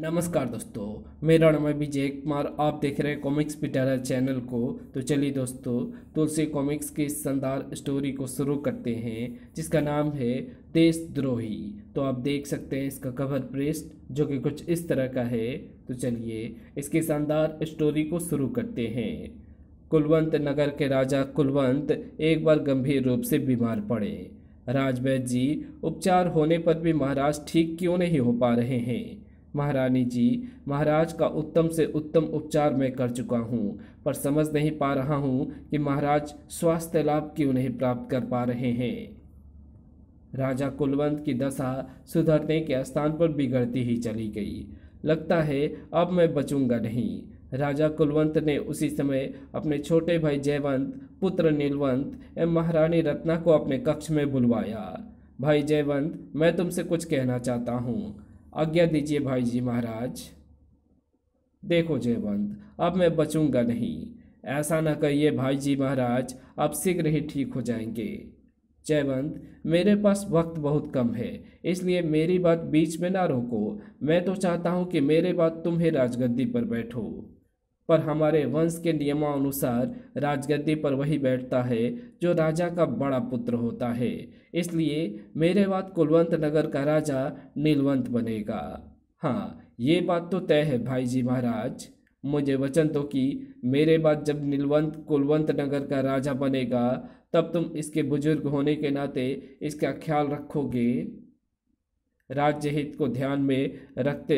नमस्कार दोस्तों मेरा नाम है विजय कुमार आप देख रहे हैं कॉमिक्स पिटारा चैनल को तो चलिए दोस्तों तुलसी कॉमिक्स की शानदार स्टोरी को शुरू करते हैं जिसका नाम है देशद्रोही तो आप देख सकते हैं इसका कवर पृष्ठ जो कि कुछ इस तरह का है तो चलिए इसकी शानदार स्टोरी को शुरू करते हैं कुलवंत नगर के राजा कुलवंत एक बार गंभीर रूप से बीमार पड़े राजवैद जी उपचार होने पर भी महाराज ठीक क्यों नहीं हो पा रहे हैं महारानी जी महाराज का उत्तम से उत्तम उपचार मैं कर चुका हूँ पर समझ नहीं पा रहा हूँ कि महाराज स्वास्थ्य लाभ क्यों नहीं प्राप्त कर पा रहे हैं राजा कुलवंत की दशा सुधरने के स्थान पर बिगड़ती ही चली गई लगता है अब मैं बचूंगा नहीं राजा कुलवंत ने उसी समय अपने छोटे भाई जयवंत पुत्र नीलवंत एवं महारानी रत्ना को अपने कक्ष में बुलवाया भाई जयवंत मैं तुमसे कुछ कहना चाहता हूँ आज्ञा दीजिए भाई जी महाराज देखो जयवंत अब मैं बचूंगा नहीं ऐसा ना कहिए भाई जी महाराज अब शीघ्र ही ठीक हो जाएंगे जयवंत मेरे पास वक्त बहुत कम है इसलिए मेरी बात बीच में ना रोको मैं तो चाहता हूँ कि मेरे बाद तुम्हें राजगद्दी पर बैठो पर हमारे वंश के नियमों अनुसार राजगद्दी पर वही बैठता है जो राजा का बड़ा पुत्र होता है इसलिए मेरे बाद कुलवंत नगर का राजा नीलवंत बनेगा हाँ ये बात तो तय है भाई जी महाराज मुझे वचन दो कि मेरे बाद जब नीलवंत कुलवंत नगर का राजा बनेगा तब तुम इसके बुजुर्ग होने के नाते इसका ख्याल रखोगे राज्य हित को ध्यान में रखते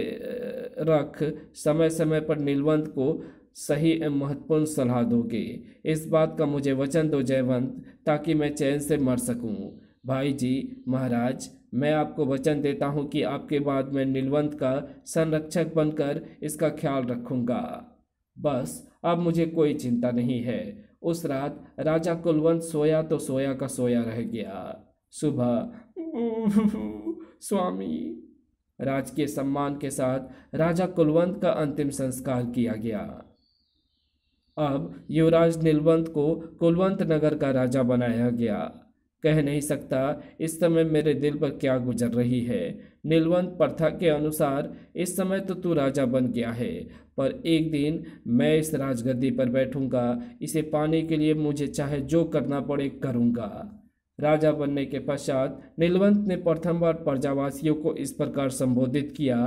रख समय समय पर नीलवंत को सही एवं महत्वपूर्ण सलाह दोगे इस बात का मुझे वचन दो जयवंत ताकि मैं चैन से मर सकूं भाई जी महाराज मैं आपको वचन देता हूं कि आपके बाद मैं नीलवंत का संरक्षक बनकर इसका ख्याल रखूंगा बस अब मुझे कोई चिंता नहीं है उस रात राजा कुलवंत सोया तो सोया का सोया रह गया सुबह स्वामी राजकीय सम्मान के साथ राजा कुलवंत का अंतिम संस्कार किया गया अब युवराज नीलवंत को कुलवंत नगर का राजा बनाया गया कह नहीं सकता इस समय मेरे दिल पर क्या गुजर रही है नीलवंत प्रथा के अनुसार इस समय तो तू राजा बन गया है पर एक दिन मैं इस राजगद्दी पर बैठूंगा इसे पाने के लिए मुझे चाहे जो करना पड़े करूंगा राजा बनने के पश्चात नीलवंत ने प्रथम बार प्रजावासियों को इस प्रकार संबोधित किया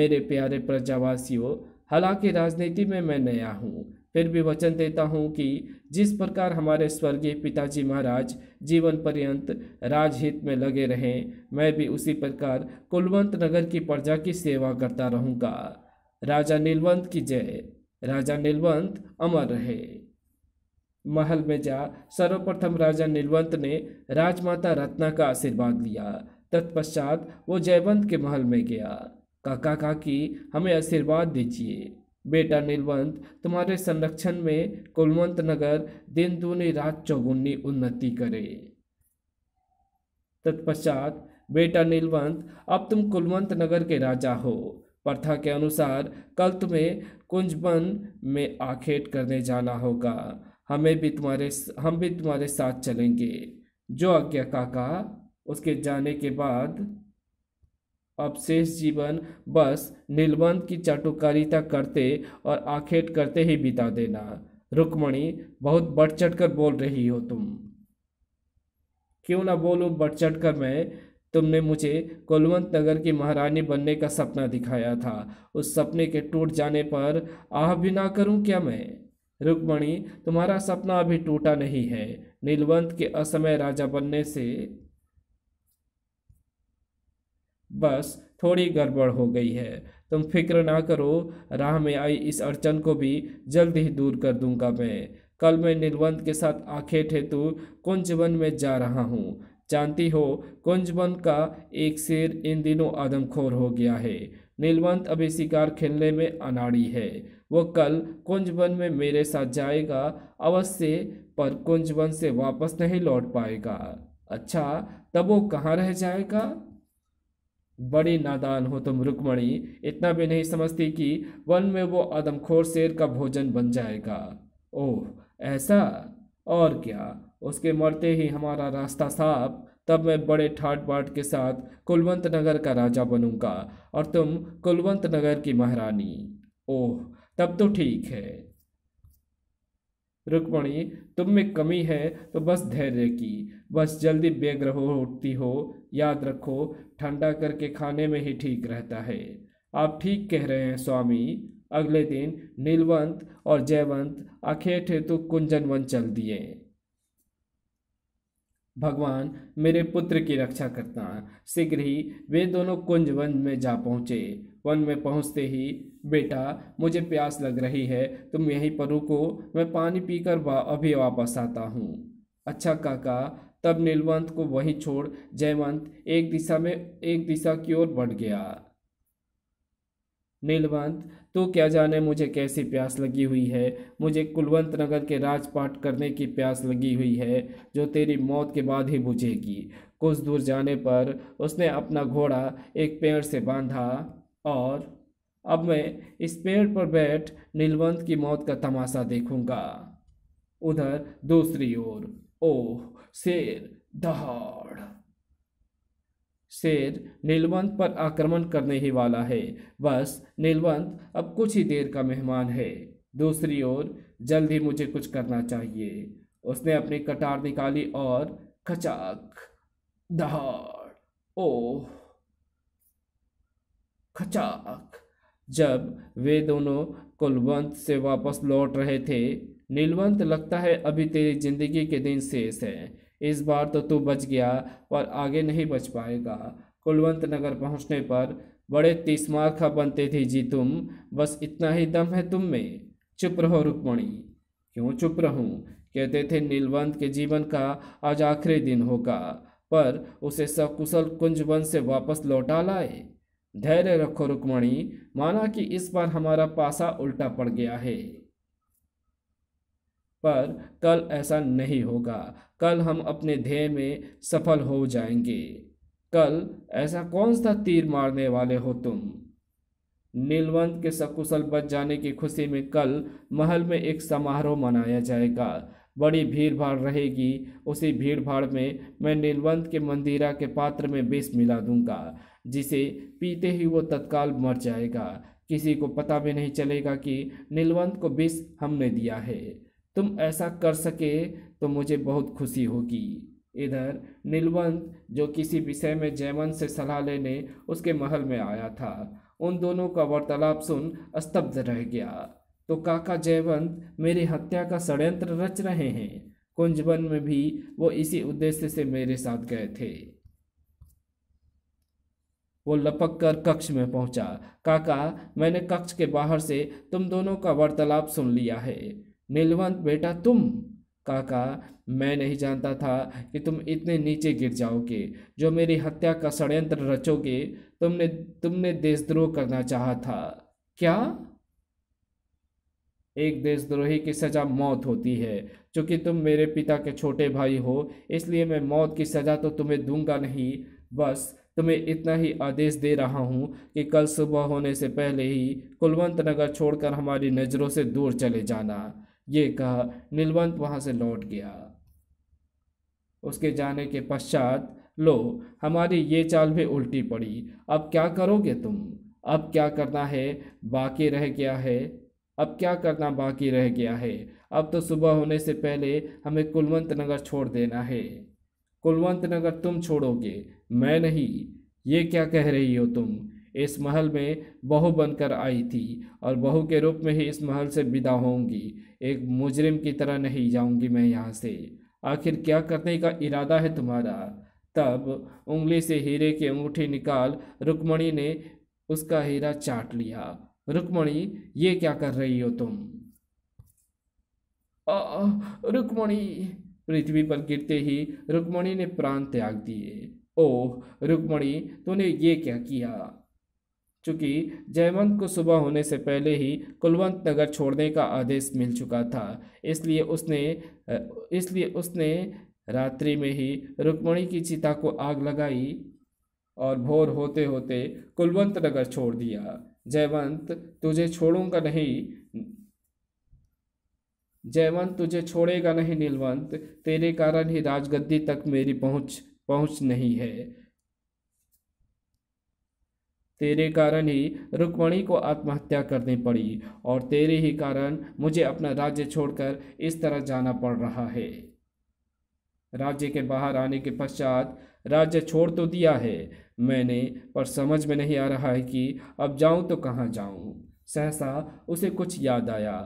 मेरे प्यारे प्रजावासियों हालांकि राजनीति में मैं नया हूँ फिर भी वचन देता हूँ कि जिस प्रकार हमारे स्वर्गीय पिताजी महाराज जीवन पर्यंत राजहित में लगे रहें मैं भी उसी प्रकार कुलवंत नगर की प्रजा की सेवा करता रहूँगा राजा नीलवंत की जय राजा नीलवंत अमर रहे महल में जा सर्वप्रथम राजा नीलवंत ने राजमाता रत्ना का आशीर्वाद लिया तत्पश्चात वो जयवंत के महल में गया काका काकी हमें आशीर्वाद दीजिए बेटा नीलवंत तुम्हारे संरक्षण में कुलवंत नगर दिन दूनी रात चौगुनी उन्नति करे तत्पश्चात बेटा नीलवंत अब तुम कुलवंत नगर के राजा हो प्रथा के अनुसार कल तुम्हें कुंजबन में आखेट करने जाना होगा हमें भी तुम्हारे हम भी तुम्हारे साथ चलेंगे जो आज्ञा काका उसके जाने के बाद अब शेष जीवन बस नीलवंत की चाटुकारिता करते और आखेट करते ही बिता देना रुक्मणी बहुत बढ़ चढ़ कर बोल रही हो तुम क्यों ना बोलूँ बढ़ चढ़ कर मैं तुमने मुझे कुलवंत नगर की महारानी बनने का सपना दिखाया था उस सपने के टूट जाने पर आह भी ना करूं क्या मैं रुक्मणी तुम्हारा सपना अभी टूटा नहीं है नीलवंत के असमय राजा बनने से बस थोड़ी गड़बड़ हो गई है तुम फिक्र ना करो राह में आई इस अड़चन को भी जल्द ही दूर कर दूंगा मैं कल मैं नीलवंत के साथ आंखें ठेतु कुंजवन में जा रहा हूँ जानती हो कुंजवन का एक शेर इन दिनों आदमखोर हो गया है नीलवंत अभी शिकार खेलने में अनाड़ी है वो कल कुंजवन में मेरे साथ जाएगा अवश्य पर कुंजवन से वापस नहीं लौट पाएगा अच्छा तब वो कहाँ रह जाएगा बड़ी नादान हो तुम रुकमणी इतना भी नहीं समझती कि वन में वो आदमखोर शेर का भोजन बन जाएगा ओह ऐसा और क्या उसके मरते ही हमारा रास्ता साफ तब मैं बड़े ठाट बाट के साथ कुलवंत नगर का राजा बनूंगा और तुम कुलवंत नगर की महारानी ओह तब तो ठीक है रुक्मणी तुम में कमी है तो बस धैर्य की बस जल्दी बेग उठती हो याद रखो ठंडा करके खाने में ही ठीक रहता है आप ठीक कह रहे हैं स्वामी अगले दिन नीलवंत और जयवंत अखेट हेतु तो कुंजन वन चल दिए भगवान मेरे पुत्र की रक्षा करता शीघ्र ही वे दोनों कुंज वन में जा पहुँचे वन में पहुँचते ही बेटा मुझे प्यास लग रही है तुम यहीं पर रुको मैं पानी पीकर वा अभी वापस आता हूँ अच्छा काका तब नीलवंत को वहीं छोड़ जयवंत एक दिशा में एक दिशा की ओर बढ़ गया नीलवंत तू तो क्या जाने मुझे कैसी प्यास लगी हुई है मुझे कुलवंत नगर के राजपाट करने की प्यास लगी हुई है जो तेरी मौत के बाद ही बुझेगी कुछ दूर जाने पर उसने अपना घोड़ा एक पेड़ से बांधा और अब मैं इस पेड़ पर बैठ नीलवंत की मौत का तमाशा देखूंगा उधर दूसरी ओर ओह शेर दहाड़ शेर नीलवंत पर आक्रमण करने ही वाला है बस नीलवंत अब कुछ ही देर का मेहमान है दूसरी ओर जल्द ही मुझे कुछ करना चाहिए उसने अपनी कटार निकाली और खचाक दहाड़ ओह खचाक जब वे दोनों कुलवंत से वापस लौट रहे थे नीलवंत लगता है अभी तेरी जिंदगी के दिन शेष है इस बार तो तू बच गया पर आगे नहीं बच पाएगा कुलवंत नगर पहुंचने पर बड़े तीसमार खा बनते थे जी तुम बस इतना ही दम है तुम में चुप रहो रुक्मणी क्यों चुप रहूं कहते थे नीलवंत के जीवन का आज आखिरी दिन होगा पर उसे सकुशल कुंजवन से वापस लौटा लाए धैर्य रखो रुक्मणी माना कि इस बार हमारा पासा उल्टा पड़ गया है पर कल ऐसा नहीं होगा कल हम अपने ध्येय में सफल हो जाएंगे कल ऐसा कौन सा तीर मारने वाले हो तुम नीलवंत के सकुशल बच जाने की खुशी में कल महल में एक समारोह मनाया जाएगा बड़ी भीड़ भाड़ रहेगी उसी भीड़ भाड़ में मैं नीलवंत के मंदिरा के पात्र में बेस मिला दूंगा जिसे पीते ही वो तत्काल मर जाएगा किसी को पता भी नहीं चलेगा कि नीलवंत को विष हमने दिया है तुम ऐसा कर सके तो मुझे बहुत खुशी होगी इधर नीलवंत जो किसी विषय में जयवंत से सलाह लेने उसके महल में आया था उन दोनों का वार्तालाप सुन स्तब्ध रह गया तो काका जयवंत मेरी हत्या का षड्यंत्र रच रहे हैं कुंजवन में भी वो इसी उद्देश्य से मेरे साथ गए थे वो लपक कर कक्ष में पहुंचा काका मैंने कक्ष के बाहर से तुम दोनों का वार्तालाप सुन लिया है नीलवंत बेटा तुम काका मैं नहीं जानता था कि तुम इतने नीचे गिर जाओगे जो मेरी हत्या का षड्यंत्र रचोगे तुमने तुमने देशद्रोह करना चाहा था क्या एक देशद्रोही की सज़ा मौत होती है चूंकि तुम मेरे पिता के छोटे भाई हो इसलिए मैं मौत की सज़ा तो तुम्हें दूंगा नहीं बस तुम्हें तो इतना ही आदेश दे रहा हूँ कि कल सुबह होने से पहले ही कुलवंत नगर छोड़कर हमारी नज़रों से दूर चले जाना ये कहा नीलवंत वहाँ से लौट गया उसके जाने के पश्चात लो हमारी ये चाल भी उल्टी पड़ी अब क्या करोगे तुम अब क्या करना है बाकी रह गया है अब क्या करना बाकी रह गया है अब तो सुबह होने से पहले हमें कुलवंत नगर छोड़ देना है कुलवंत नगर तुम छोड़ोगे मैं नहीं ये क्या कह रही हो तुम इस महल में बहू बनकर आई थी और बहू के रूप में ही इस महल से विदा होंगी एक मुजरिम की तरह नहीं जाऊंगी मैं यहाँ से आखिर क्या करने का इरादा है तुम्हारा तब उंगली से हीरे के अंगूठी निकाल रुक्मणी ने उसका हीरा चाट लिया रुक्मणी ये क्या कर रही हो तुम रुक्मणी पृथ्वी पर गिरते ही रुक्मणी ने प्राण त्याग दिए ओह रुक्मणी तूने ये क्या किया चूँकि जयवंत को सुबह होने से पहले ही कुलवंत नगर छोड़ने का आदेश मिल चुका था इसलिए उसने इसलिए उसने रात्रि में ही रुक्मणी की चिता को आग लगाई और भोर होते होते कुलवंत नगर छोड़ दिया जयवंत तुझे छोड़ूंगा नहीं जयवंत तुझे छोड़ेगा नहीं नीलवंत तेरे कारण ही राजगद्दी तक मेरी पहुंच पहुंच नहीं है तेरे कारण ही रुक्मणी को आत्महत्या करनी पड़ी और तेरे ही कारण मुझे अपना राज्य छोड़कर इस तरह जाना पड़ रहा है राज्य के बाहर आने के पश्चात राज्य छोड़ तो दिया है मैंने पर समझ में नहीं आ रहा है कि अब जाऊं तो कहाँ जाऊं सहसा उसे कुछ याद आया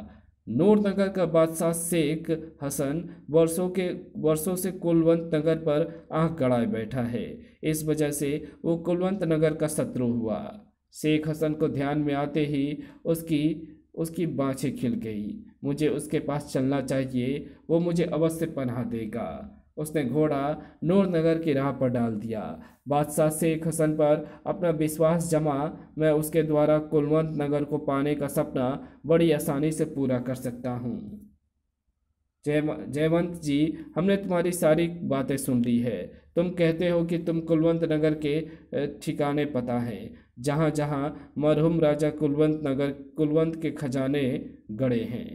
नूरनगर का बादशाह शेख हसन वर्षों के वर्षों से कुलवंत नगर पर आँख गड़ाए बैठा है इस वजह से वो कुलवंत नगर का शत्रु हुआ शेख हसन को ध्यान में आते ही उसकी उसकी बाँछें खिल गई मुझे उसके पास चलना चाहिए वो मुझे अवश्य पनाह देगा उसने घोड़ा नूरनगर की राह पर डाल दिया बादशाह शेख हसन पर अपना विश्वास जमा मैं उसके द्वारा कुलवंत नगर को पाने का सपना बड़ी आसानी से पूरा कर सकता हूँ जय जयवंत जी हमने तुम्हारी सारी बातें सुन ली है तुम कहते हो कि तुम कुलवंत नगर के ठिकाने पता है जहाँ जहाँ मरहूम राजा कुलवंत नगर कुलवंत के खजाने गड़े हैं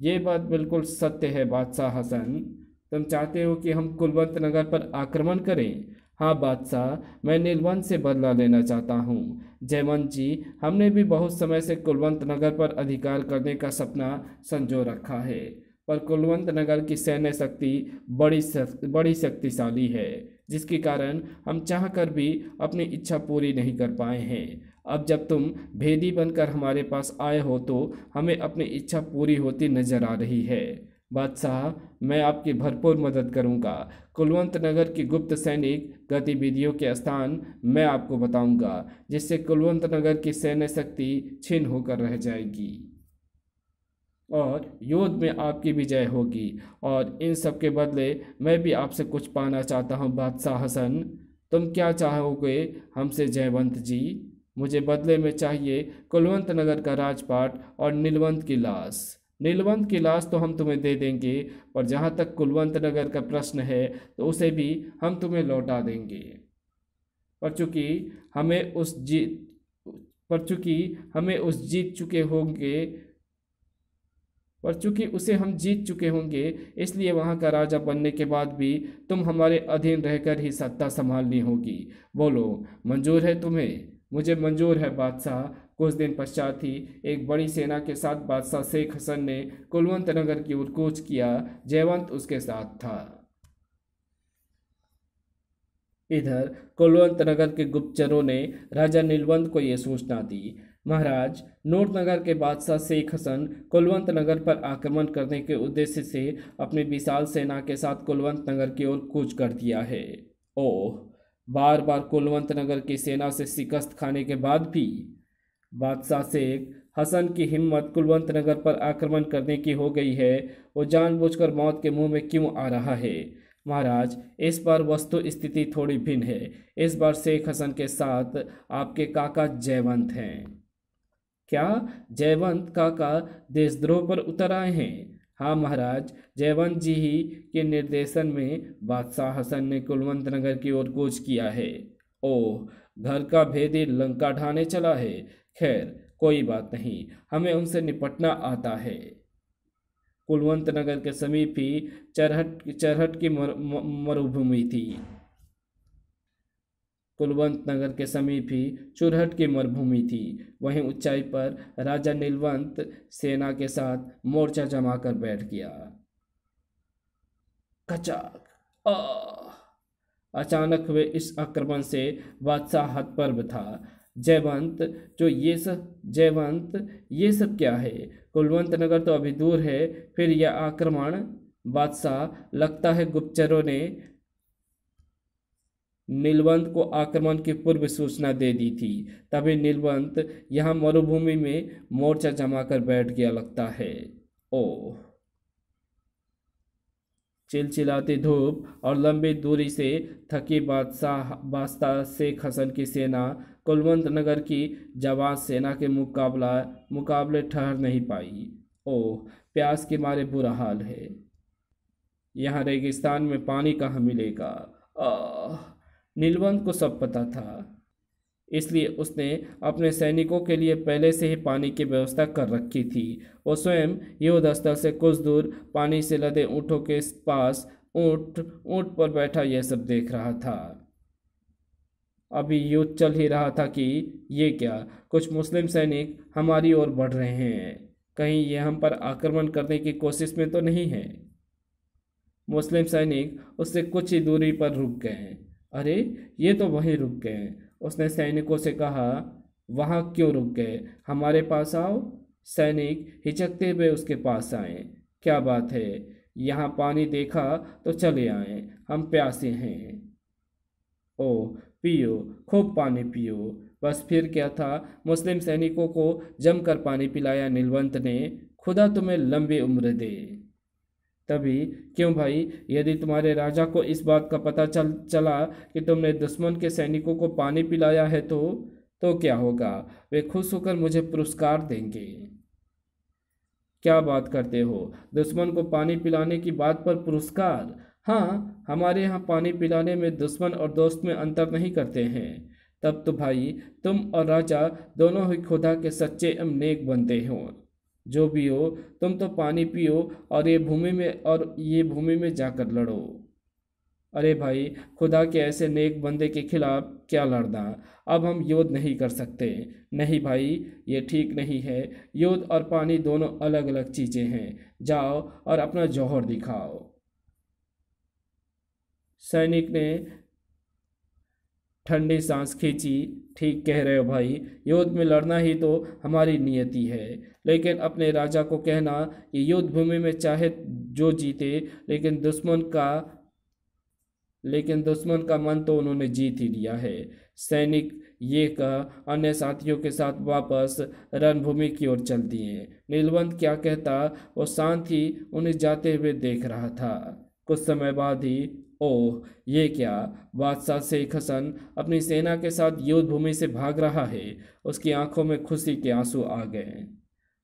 ये बात बिल्कुल सत्य है बादशाह हसन तुम तो चाहते हो कि हम कुलवंत नगर पर आक्रमण करें हाँ बादशाह मैं नीलवंत से बदला लेना चाहता हूँ जयवंत जी हमने भी बहुत समय से कुलवंत नगर पर अधिकार करने का सपना संजो रखा है पर कुलवंत नगर की सैन्य शक्ति बड़ी सक, बड़ी शक्तिशाली है जिसके कारण हम चाह कर भी अपनी इच्छा पूरी नहीं कर पाए हैं अब जब तुम भेदी बनकर हमारे पास आए हो तो हमें अपनी इच्छा पूरी होती नजर आ रही है बादशाह मैं आपकी भरपूर मदद करूंगा कुलवंत नगर की गुप्त सैनिक गतिविधियों के स्थान मैं आपको बताऊंगा जिससे कुलवंत नगर की सैन्य शक्ति छिन्न होकर रह जाएगी और युद्ध में आपकी विजय होगी और इन सब के बदले मैं भी आपसे कुछ पाना चाहता हूँ बादशाह हसन तुम क्या चाहोगे हमसे जयवंत जी मुझे बदले में चाहिए कुलवंत नगर का राजपाट और नीलवंत की लाश नीलवंत की लाश तो हम तुम्हें दे देंगे और जहाँ तक कुलवंत नगर का प्रश्न है तो उसे भी हम तुम्हें लौटा देंगे पर चूँकि हमें उस जीत पर चूँकि हमें उस जीत चुके होंगे पर चूँकि उसे हम जीत चुके होंगे इसलिए वहाँ का राजा बनने के बाद भी तुम हमारे अधीन रहकर ही सत्ता संभालनी होगी बोलो मंजूर है तुम्हें मुझे मंजूर है बादशाह कुछ दिन पश्चात ही एक बड़ी सेना के साथ बादशाह शेख हसन ने कुलवंत नगर की ओर कूच किया जयवंत उसके साथ था इधर कुलवंत नगर के गुप्तचरों ने राजा नीलवंत को यह सूचना दी महाराज नगर के बादशाह शेख हसन कुलवंत नगर पर आक्रमण करने के उद्देश्य से अपनी विशाल सेना के साथ कुलवंत नगर की ओर कूच कर दिया है ओह बार बार कुलवंत नगर की सेना से शिकस्त खाने के बाद भी बादशाह शेख हसन की हिम्मत कुलवंत नगर पर आक्रमण करने की हो गई है वो जानबूझकर मौत के मुंह में क्यों आ रहा है महाराज इस बार वस्तु स्थिति थोड़ी भिन्न है इस बार शेख हसन के साथ आपके काका जयवंत हैं क्या जयवंत काका देशद्रोह पर उतर आए हैं हाँ महाराज जयवंत जी ही के निर्देशन में बादशाह हसन ने कुलवंत नगर की ओर कूच किया है ओह घर का भेदी लंका ढाने चला है खैर कोई बात नहीं हमें उनसे निपटना आता है कुलवंत नगर के समीप ही चरहट चरहट की मरुभूमि थी कुलवंत नगर के समीप ही चुरहट की मरुभूमि थी वहीं ऊंचाई पर राजा नीलवंत सेना के साथ मोर्चा जमा कर बैठ गया कचाक अचानक वे इस आक्रमण से बादशाह हतपर्व था जयवंत जो ये सब जयवंत ये सब क्या है कुलवंत नगर तो अभी दूर है फिर यह आक्रमण बादशाह लगता है गुप्तचरों ने नीलवंत को आक्रमण की पूर्व सूचना दे दी थी तभी नीलवंत यहाँ मरुभूमि में मोर्चा जमा कर बैठ गया लगता है ओ चिलचिलाती धूप और लंबी दूरी से थकी बादशाह बादशाह शेख हसन की सेना कुलवंत नगर की जवान सेना के मुकाबला मुकाबले ठहर नहीं पाई ओह प्यास के मारे बुरा हाल है यहाँ रेगिस्तान में पानी कहाँ मिलेगा नीलवंत को सब पता था इसलिए उसने अपने सैनिकों के लिए पहले से ही पानी की व्यवस्था कर रखी थी वो स्वयं युद्ध स्थल से कुछ दूर पानी से लदे ऊँटों के पास ऊँट ऊँट पर बैठा यह सब देख रहा था अभी युद्ध चल ही रहा था कि ये क्या कुछ मुस्लिम सैनिक हमारी ओर बढ़ रहे हैं कहीं ये हम पर आक्रमण करने की कोशिश में तो नहीं है मुस्लिम सैनिक उससे कुछ ही दूरी पर रुक गए हैं अरे ये तो वहीं रुक गए हैं उसने सैनिकों से कहा वहाँ क्यों रुक गए हमारे पास आओ सैनिक हिचकते हुए उसके पास आए क्या बात है यहाँ पानी देखा तो चले आए हम प्यासे हैं ओह पियो खूब पानी पियो बस फिर क्या था मुस्लिम सैनिकों को जमकर पानी पिलाया नीलवंत ने खुदा तुम्हें लंबी उम्र दे तभी क्यों भाई यदि तुम्हारे राजा को इस बात का पता चल चला कि तुमने दुश्मन के सैनिकों को पानी पिलाया है तो तो क्या होगा वे खुश होकर मुझे पुरस्कार देंगे क्या बात करते हो दुश्मन को पानी पिलाने की बात पर पुरस्कार हाँ हमारे यहाँ पानी पिलाने में दुश्मन और दोस्त में अंतर नहीं करते हैं तब तो भाई तुम और राजा दोनों ही खुदा के सच्चे एवं नेक बनते हो जो भी हो तुम तो पानी पियो और ये भूमि में और ये भूमि में जाकर लड़ो अरे भाई खुदा के ऐसे नेक बंदे के खिलाफ क्या लड़ना अब हम योद्ध नहीं कर सकते नहीं भाई ये ठीक नहीं है योद्ध और पानी दोनों अलग अलग चीज़ें हैं जाओ और अपना जौहर दिखाओ सैनिक ने ठंडी सांस खींची ठीक कह रहे हो भाई युद्ध में लड़ना ही तो हमारी नियति है लेकिन अपने राजा को कहना कि युद्ध भूमि में चाहे जो जीते लेकिन दुश्मन का लेकिन दुश्मन का मन तो उन्होंने जीत ही लिया है सैनिक ये कह अन्य साथियों के साथ वापस रणभूमि की ओर चल दिए नीलवंत क्या कहता वो शांत ही उन्हें जाते हुए देख रहा था कुछ समय बाद ही ओह ये क्या बादशाह शेख हसन अपनी सेना के साथ युद्ध भूमि से भाग रहा है उसकी आंखों में खुशी के आंसू आ गए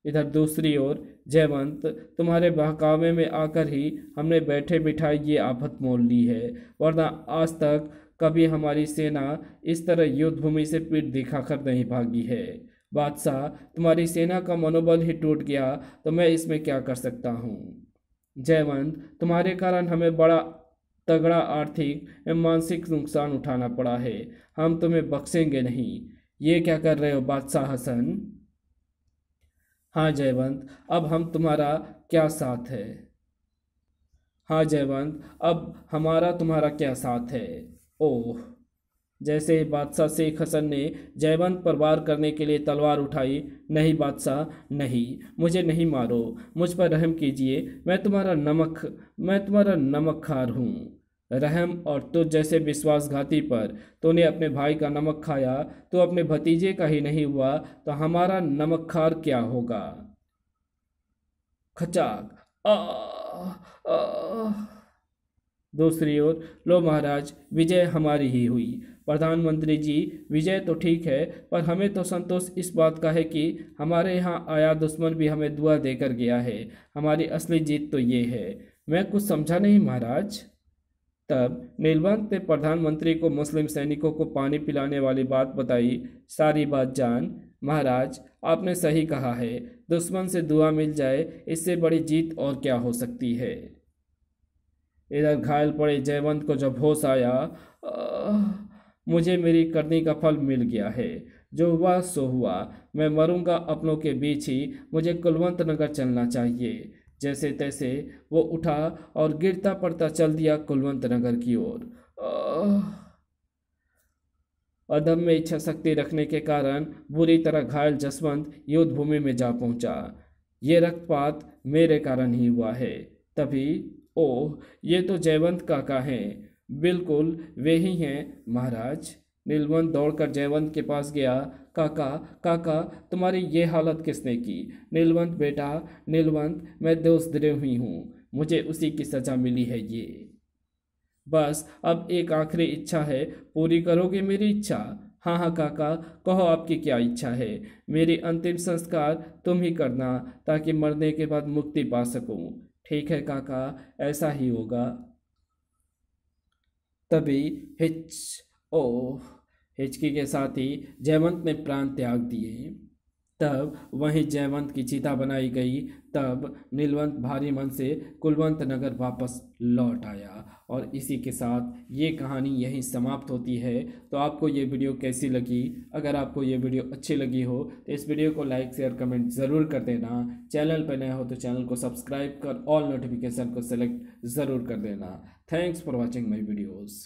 इधर दूसरी ओर जयवंत तुम्हारे बहकावे में आकर ही हमने बैठे बिठाए ये आफत मोल ली है वरना आज तक कभी हमारी सेना इस तरह युद्ध भूमि से पीठ दिखाकर नहीं भागी है बादशाह तुम्हारी सेना का मनोबल ही टूट गया तो मैं इसमें क्या कर सकता हूँ जयवंत तुम्हारे कारण हमें बड़ा तगड़ा आर्थिक एवं मानसिक नुकसान उठाना पड़ा है हम तुम्हें बख्शेंगे नहीं ये क्या कर रहे हो बादशाह हसन हाँ जयवंत अब हम तुम्हारा क्या साथ है हाँ जयवंत अब हमारा तुम्हारा क्या साथ है ओह जैसे बादशाह शेख हसन ने जयवंत पर वार करने के लिए तलवार उठाई नहीं बादशाह नहीं मुझे नहीं मारो मुझ पर रहम कीजिए मैं तुम्हारा नमक मैं तुम्हारा नमक खार हूँ रहम और तुझ जैसे विश्वासघाती पर तूने अपने भाई का नमक खाया तो अपने भतीजे का ही नहीं हुआ तो हमारा नमक खार क्या होगा खचाक आ। दूसरी ओर लो महाराज विजय हमारी ही हुई प्रधानमंत्री जी विजय तो ठीक है पर हमें तो संतोष इस बात का है कि हमारे यहाँ आया दुश्मन भी हमें दुआ देकर गया है हमारी असली जीत तो ये है मैं कुछ समझा नहीं महाराज तब नीलवंत ने प्रधानमंत्री को मुस्लिम सैनिकों को पानी पिलाने वाली बात बताई सारी बात जान महाराज आपने सही कहा है दुश्मन से दुआ मिल जाए इससे बड़ी जीत और क्या हो सकती है इधर घायल पड़े जयवंत को जब होश आया आ, मुझे मेरी करनी का फल मिल गया है जो हुआ सो हुआ मैं मरूंगा अपनों के बीच ही मुझे कुलवंत नगर चलना चाहिए जैसे तैसे वो उठा और गिरता पड़ता चल दिया कुलवंत नगर की ओर अदम में इच्छा शक्ति रखने के कारण बुरी तरह घायल जसवंत युद्ध भूमि में जा पहुंचा ये रक्तपात मेरे कारण ही हुआ है तभी ओह ये तो जयवंत काका है बिल्कुल वे ही हैं महाराज नीलवंत दौड़कर जयवंत के पास गया काका काका तुम्हारी ये हालत किसने की नीलवंत बेटा नीलवंत मैं दोस्त दिले हुई हूँ मुझे उसी की सज़ा मिली है ये बस अब एक आखिरी इच्छा है पूरी करोगे मेरी इच्छा हाँ हाँ काका कहो आपकी क्या इच्छा है मेरी अंतिम संस्कार तुम ही करना ताकि मरने के बाद मुक्ति पा सकूं ठीक है काका ऐसा ही होगा तभी हिच ओ हिचकी के साथ ही जयवंत ने प्राण त्याग दिए तब वहीं जयवंत की चिता बनाई गई तब नीलवंत भारी मन से कुलवंत नगर वापस लौट आया और इसी के साथ ये कहानी यहीं समाप्त होती है तो आपको ये वीडियो कैसी लगी अगर आपको ये वीडियो अच्छी लगी हो तो इस वीडियो को लाइक शेयर कमेंट ज़रूर कर देना चैनल पर नए हो तो चैनल को सब्सक्राइब कर ऑल नोटिफिकेशन को सेलेक्ट ज़रूर कर देना thanks for watching my videos